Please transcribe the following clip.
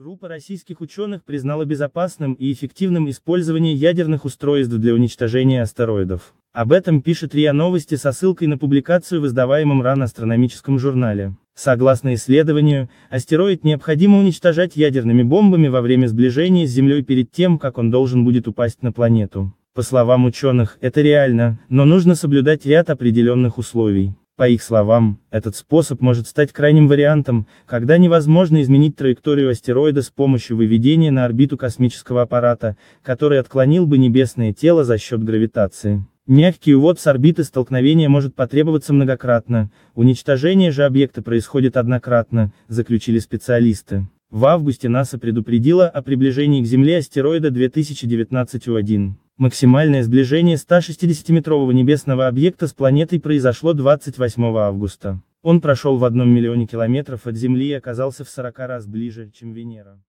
Группа российских ученых признала безопасным и эффективным использование ядерных устройств для уничтожения астероидов. Об этом пишет РИА Новости со ссылкой на публикацию в издаваемом РАН астрономическом журнале. Согласно исследованию, астероид необходимо уничтожать ядерными бомбами во время сближения с Землей перед тем, как он должен будет упасть на планету. По словам ученых, это реально, но нужно соблюдать ряд определенных условий. По их словам, этот способ может стать крайним вариантом, когда невозможно изменить траекторию астероида с помощью выведения на орбиту космического аппарата, который отклонил бы небесное тело за счет гравитации. Мягкий увод с орбиты столкновения может потребоваться многократно, уничтожение же объекта происходит однократно, заключили специалисты. В августе НАСА предупредила о приближении к Земле астероида 2019-1. Максимальное сближение 160-метрового небесного объекта с планетой произошло 28 августа. Он прошел в одном миллионе километров от Земли и оказался в 40 раз ближе, чем Венера.